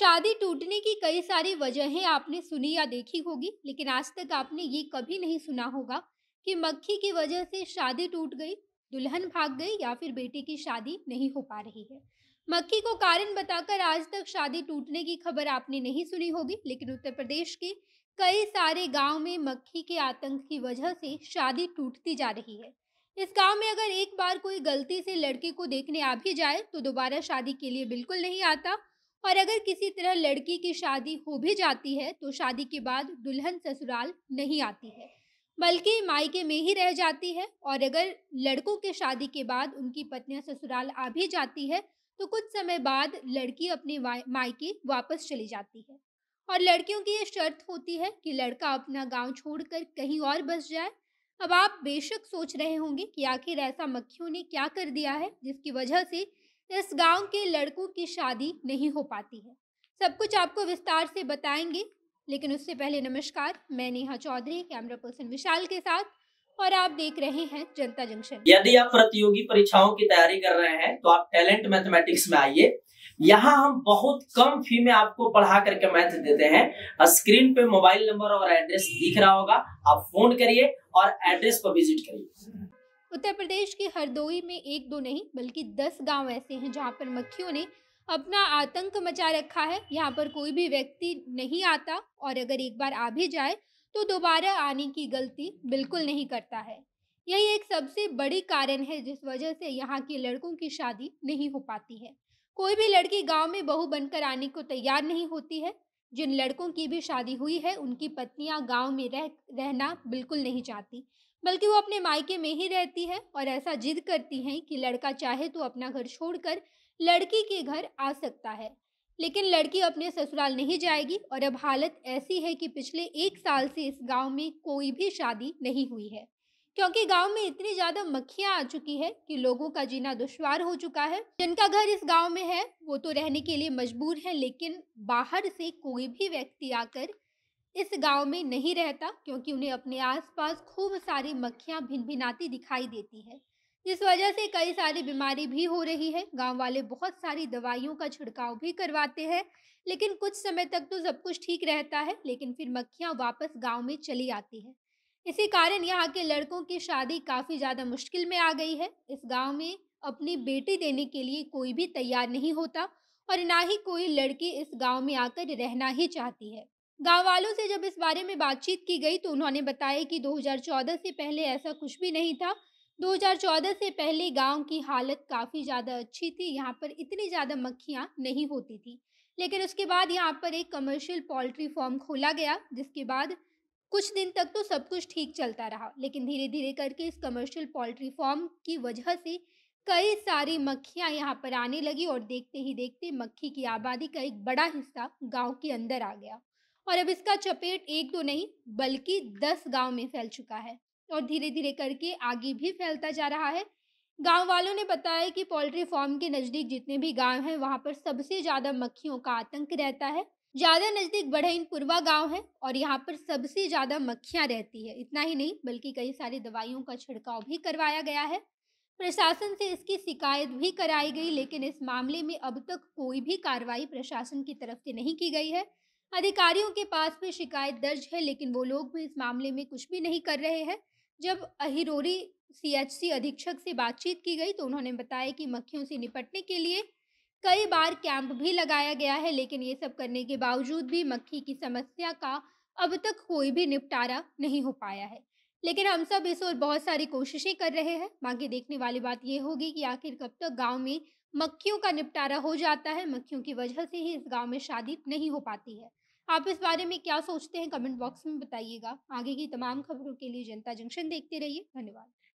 शादी टूटने की कई सारी वजहें आपने सुनी या देखी होगी लेकिन आज तक आपने ये कभी नहीं सुना होगा कि मक्खी की वजह से शादी टूट गई दुल्हन भाग गई या फिर बेटे की शादी नहीं हो पा रही है मक्खी को कारण बताकर आज तक शादी टूटने की खबर आपने नहीं सुनी होगी लेकिन उत्तर प्रदेश के कई सारे गांव में मक्खी के आतंक की वजह से शादी टूटती जा रही है इस गांव में अगर एक बार कोई गलती से लड़के को देखने आ भी जाए तो दोबारा शादी के लिए बिल्कुल नहीं आता और अगर किसी तरह लड़की की शादी हो भी जाती है तो शादी के बाद दुल्हन ससुराल नहीं आती है बल्कि मायके में ही रह जाती है और अगर लड़कों के शादी के बाद उनकी पत्नियां ससुराल आ भी जाती है तो कुछ समय बाद लड़की अपने मायके वापस चली जाती है और लड़कियों की यह शर्त होती है कि लड़का अपना गांव छोड़कर कहीं और बस जाए अब आप बेशक सोच रहे होंगे कि आखिर ऐसा मक्खियों ने क्या कर दिया है जिसकी वजह से इस गांव के लड़कों की शादी नहीं हो पाती है सब कुछ आपको विस्तार से बताएंगे लेकिन उससे पहले नमस्कार मैं नेहा चौधरी कैमरा पर्सन विशाल के साथ और आप देख रहे हैं जनता जंक्शन यदि आप प्रतियोगी परीक्षाओं की तैयारी कर रहे हैं तो आप टैलेंट मैथमेटिक्स में आइए यहाँ हम बहुत कम फी में आपको पढ़ा करके मैथ देते हैं स्क्रीन पे मोबाइल नंबर और एड्रेस दिख रहा होगा आप फोन करिए और एड्रेस पर विजिट करिए उत्तर प्रदेश के हरदोई में एक दो नहीं बल्कि दस गांव ऐसे हैं जहां पर मक्खियों ने अपना आतंक मचा रखा है यहाँ पर कोई भी व्यक्ति नहीं आता और अगर एक बार आ भी जाए तो दोबारा आने की गलती बिल्कुल नहीं करता है यही एक सबसे बड़ी कारण है जिस वजह से यहाँ के लड़कों की शादी नहीं हो पाती है कोई भी लड़की गांव में बहू बनकर आने को तैयार नहीं होती है जिन लड़कों की भी शादी हुई है उनकी पत्नियां गांव में रह रहना बिल्कुल नहीं चाहती बल्कि वो अपने मायके में ही रहती है और ऐसा जिद करती हैं कि लड़का चाहे तो अपना घर छोड़कर लड़की के घर आ सकता है लेकिन लड़की अपने ससुराल नहीं जाएगी और अब हालत ऐसी है कि पिछले एक साल से इस गांव में कोई भी शादी नहीं हुई है क्योंकि गांव में इतनी ज्यादा मक्खियां आ चुकी है कि लोगों का जीना दुश्वार हो चुका है जिनका घर इस गांव में है वो तो रहने के लिए मजबूर है लेकिन बाहर से कोई भी व्यक्ति आकर इस गांव में नहीं रहता क्योंकि उन्हें अपने आसपास खूब सारी मक्खियां भिनाती दिखाई देती है जिस वजह से कई सारी बीमारी भी हो रही है गांव वाले बहुत सारी दवाइयों का छिड़काव भी करवाते हैं लेकिन कुछ समय तक तो सब कुछ ठीक रहता है लेकिन फिर मक्खियां वापस गांव में चली आती है इसी कारण यहाँ के लड़कों की शादी काफ़ी ज़्यादा मुश्किल में आ गई है इस गाँव में अपनी बेटी देने के लिए कोई भी तैयार नहीं होता और ना ही कोई लड़की इस गाँव में आकर रहना ही चाहती है गांव वालों से जब इस बारे में बातचीत की गई तो उन्होंने बताया कि 2014 से पहले ऐसा कुछ भी नहीं था 2014 से पहले गांव की हालत काफ़ी ज़्यादा अच्छी थी यहाँ पर इतनी ज़्यादा मक्खियाँ नहीं होती थी लेकिन उसके बाद यहाँ पर एक कमर्शियल पोल्ट्री फॉर्म खोला गया जिसके बाद कुछ दिन तक तो सब कुछ ठीक चलता रहा लेकिन धीरे धीरे करके इस कमर्शियल पोल्ट्री फॉर्म की वजह से कई सारी मक्खियाँ यहाँ पर आने लगी और देखते ही देखते मक्खी की आबादी का एक बड़ा हिस्सा गाँव के अंदर आ गया और अब इसका चपेट एक तो नहीं बल्कि दस गांव में फैल चुका है और धीरे धीरे करके आगे भी फैलता जा रहा है गांव वालों ने बताया कि पोल्ट्री फार्म के नज़दीक जितने भी गांव हैं वहां पर सबसे ज़्यादा मक्खियों का आतंक रहता है ज़्यादा नज़दीक बड़हनपुरवा गांव है और यहाँ पर सबसे ज़्यादा मक्खियाँ रहती है इतना ही नहीं बल्कि कई सारी दवाइयों का छिड़काव भी करवाया गया है प्रशासन से इसकी शिकायत भी कराई गई लेकिन इस मामले में अब तक कोई भी कार्रवाई प्रशासन की तरफ से नहीं की गई है अधिकारियों के पास भी शिकायत दर्ज है लेकिन वो लोग भी इस मामले में कुछ भी नहीं कर रहे हैं जब अहिरोरी सीएचसी अधीक्षक से बातचीत की गई तो उन्होंने बताया कि मक्खियों से निपटने के लिए कई बार कैंप भी लगाया गया है लेकिन ये सब करने के बावजूद भी मक्खी की समस्या का अब तक कोई भी निपटारा नहीं हो पाया है लेकिन हम सब इस और बहुत सारी कोशिशें कर रहे हैं बाकी देखने वाली बात ये होगी कि आखिर कब तक गांव में मक्खियों का निपटारा हो जाता है मक्खियों की वजह से ही इस गांव में शादी नहीं हो पाती है आप इस बारे में क्या सोचते हैं कमेंट बॉक्स में बताइएगा आगे की तमाम खबरों के लिए जनता जंक्शन देखते रहिए धन्यवाद